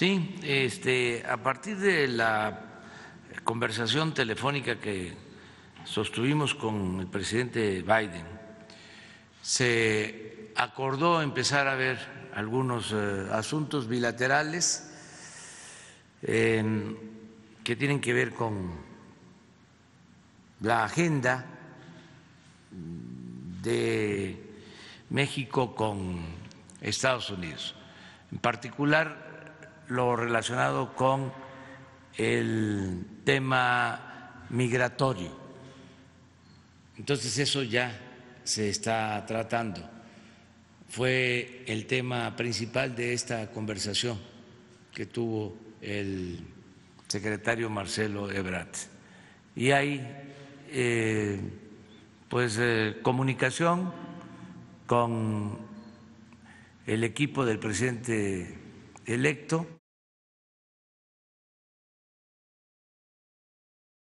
Sí, este, a partir de la conversación telefónica que sostuvimos con el presidente Biden, se acordó empezar a ver algunos eh, asuntos bilaterales que tienen que ver con la agenda de México con Estados Unidos. En particular, lo relacionado con el tema migratorio. Entonces eso ya se está tratando. Fue el tema principal de esta conversación que tuvo el secretario Marcelo Ebrat. Y hay eh, pues eh, comunicación con el equipo del presidente electo.